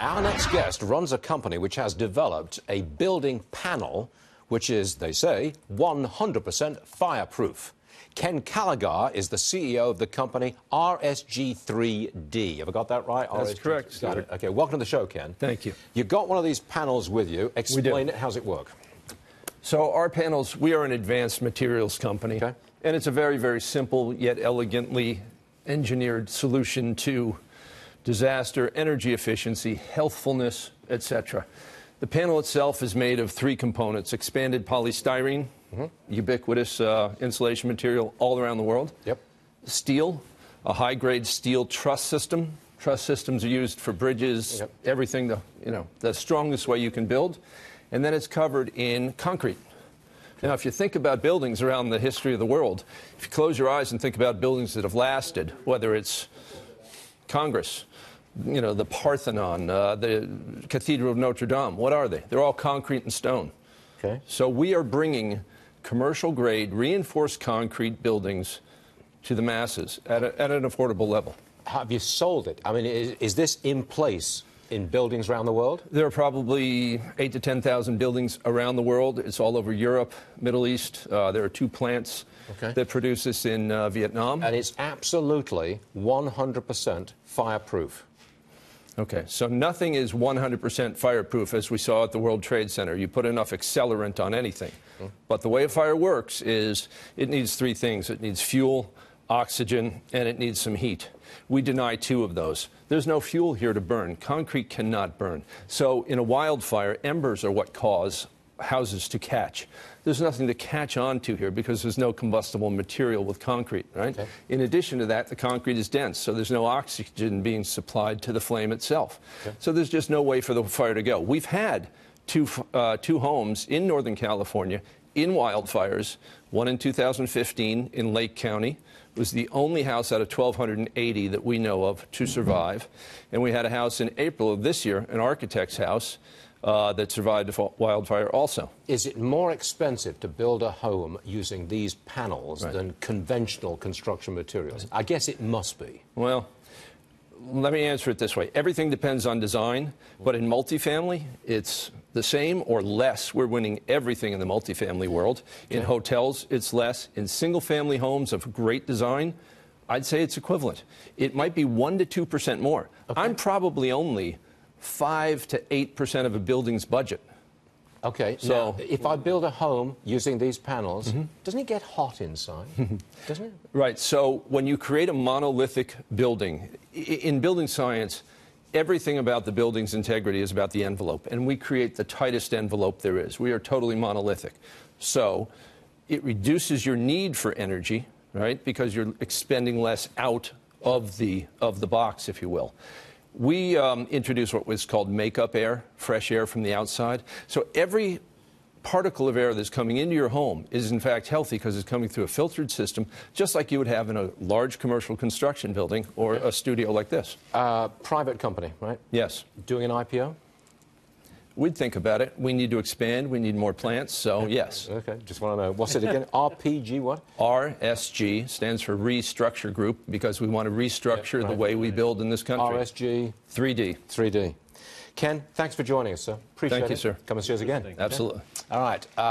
Our next guest runs a company which has developed a building panel, which is, they say, 100% fireproof. Ken Callagher is the CEO of the company RSG3D. Have I got that right? That's RSG3. correct. Got it. Okay, welcome to the show, Ken. Thank you. You got one of these panels with you. Explain it. How's it work? So our panels, we are an advanced materials company, okay. and it's a very, very simple yet elegantly engineered solution to disaster, energy efficiency, healthfulness, etc. The panel itself is made of three components expanded polystyrene, mm-hmm. ubiquitous uh, insulation material all around the world. Yep. Steel, a high grade steel truss system. Truss systems are used for bridges, yep. everything, the, you know, the strongest way you can build. And then it's covered in concrete. Now, if you think about buildings around the history of the world, if you close your eyes and think about buildings that have lasted, whether it's Congress, you know, the Parthenon, uh, the Cathedral of Notre Dame. What are they? They're all concrete and stone. Okay. So we are bringing commercial grade reinforced concrete buildings to the masses at, a, at an affordable level. Have you sold it? I mean, is, is this in place? in buildings around the world? There are probably eight to 10,000 buildings around the world. It's all over Europe, Middle East. Uh, there are two plants okay. that produce this in uh, Vietnam. And it's absolutely 100% fireproof. Okay, so nothing is 100% fireproof as we saw at the World Trade Center. You put enough accelerant on anything. Mm. But the way a fire works is it needs three things it needs fuel, oxygen, and it needs some heat. We deny two of those. There's no fuel here to burn. Concrete cannot burn. So in a wildfire, embers are what cause houses to catch. There's nothing to catch on to here because there's no combustible material with concrete, right? Okay. In addition to that, the concrete is dense, so there's no oxygen being supplied to the flame itself. Okay. So there's just no way for the fire to go. We've had two, uh, two homes in Northern California in wildfires, one in 2015 in Lake County, was the only house out of 1,280 that we know of to survive. And we had a house in April of this year, an architect's house, uh, that survived the wildfire also. Is it more expensive to build a home using these panels right. than conventional construction materials? I guess it must be. Well, let me answer it this way. Everything depends on design, but in multifamily, it's the same or less. We're winning everything in the multifamily world. In hotels, it's less. In single family homes of great design, I'd say it's equivalent. It might be 1% to 2% more. Okay. I'm probably only 5 to 8% of a building's budget. Okay, so now, if I build a home using these panels, mm -hmm. doesn't it get hot inside? doesn't it? Right, so when you create a monolithic building, in building science, everything about the building's integrity is about the envelope, and we create the tightest envelope there is. We are totally monolithic. So it reduces your need for energy, right, because you're expending less out of the, of the box, if you will we um, introduced what was called makeup air, fresh air from the outside. So every particle of air that's coming into your home is in fact healthy because it's coming through a filtered system, just like you would have in a large commercial construction building or a studio like this. Uh, private company, right? Yes. Doing an IPO? We'd think about it. We need to expand. We need more plants. So, yes. Okay. Just want to know. What's it again? RPG what? RSG stands for Restructure Group because we want to restructure yep, right, the way we build in this country. RSG. 3D. 3D. Ken, thanks for joining us, sir. Appreciate Thank it. you, sir. Come and see us again. Absolutely. All right. Uh,